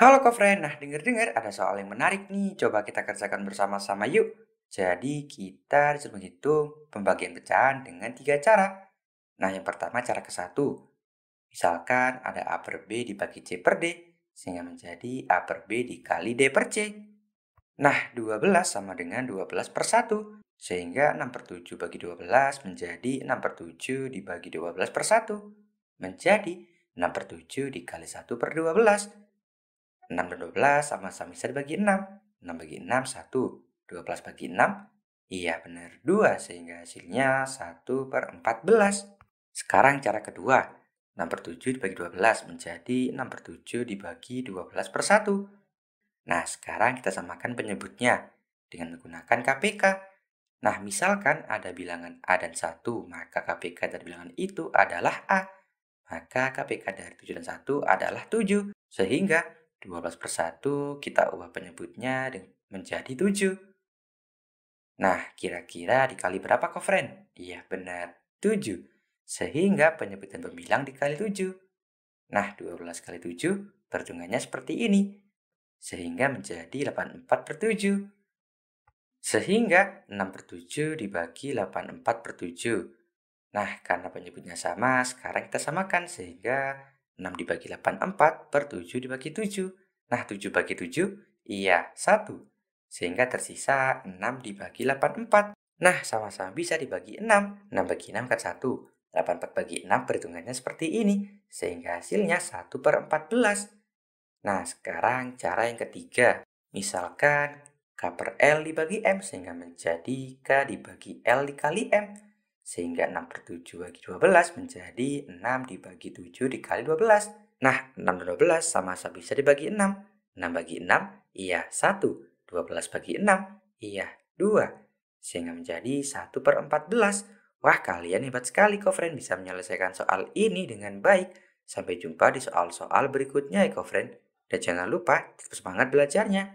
Halo Kofren, nah denger-dengar ada soal yang menarik nih, coba kita kerjakan bersama-sama yuk. Jadi kita disuruh menghitung pembagian pecahan dengan tiga cara. Nah yang pertama cara ke satu, misalkan ada A per B dibagi C per D, sehingga menjadi A per B dikali D per C. Nah 12 sama dengan 12 per 1, sehingga 6 per 7 bagi 12 menjadi 6 per 7 dibagi 12 per 1, menjadi 6 per 7 dikali 1 per 12, 6 dan 12 sama-sama bisa dibagi 6. 6 bagi 6, 1. 12 bagi 6, iya benar 2. Sehingga hasilnya 1 per 14. Sekarang cara kedua. 6 per 7 dibagi 12 menjadi 6 per 7 dibagi 12 per 1. Nah, sekarang kita samakan penyebutnya dengan menggunakan KPK. Nah, misalkan ada bilangan A dan 1, maka KPK dari bilangan itu adalah A. Maka KPK dari 7 dan 1 adalah 7. Sehingga 12 per 1 kita ubah penyebutnya menjadi 7. Nah, kira-kira dikali berapa kok, friend? Iya benar, 7. Sehingga penyebutan pembilang dikali 7. Nah, 12 kali 7 perhitungannya seperti ini. Sehingga menjadi 84 per 7. Sehingga 6 per 7 dibagi 84 per 7. Nah, karena penyebutnya sama, sekarang kita samakan sehingga 6 dibagi 8, 4 per 7 dibagi 7. Nah, 7 bagi 7, iya 1. Sehingga tersisa 6 dibagi 8, 4. Nah, sama-sama bisa dibagi 6. 6 bagi 6 kan 1. 8 84 bagi 6 perhitungannya seperti ini. Sehingga hasilnya 1 per 14. Nah, sekarang cara yang ketiga. Misalkan K per L dibagi M sehingga menjadi K dibagi L dikali M. Sehingga 6 per 7 bagi 12 menjadi 6 dibagi 7 dikali 12. Nah, 6 dan 12 sama-sama bisa dibagi 6. 6 bagi 6, iya 1. 12 bagi 6, iya 2. Sehingga menjadi 1 per 14. Wah, kalian hebat sekali, Kofren bisa menyelesaikan soal ini dengan baik. Sampai jumpa di soal-soal berikutnya ya, Kofren. Dan jangan lupa, tetap semangat belajarnya.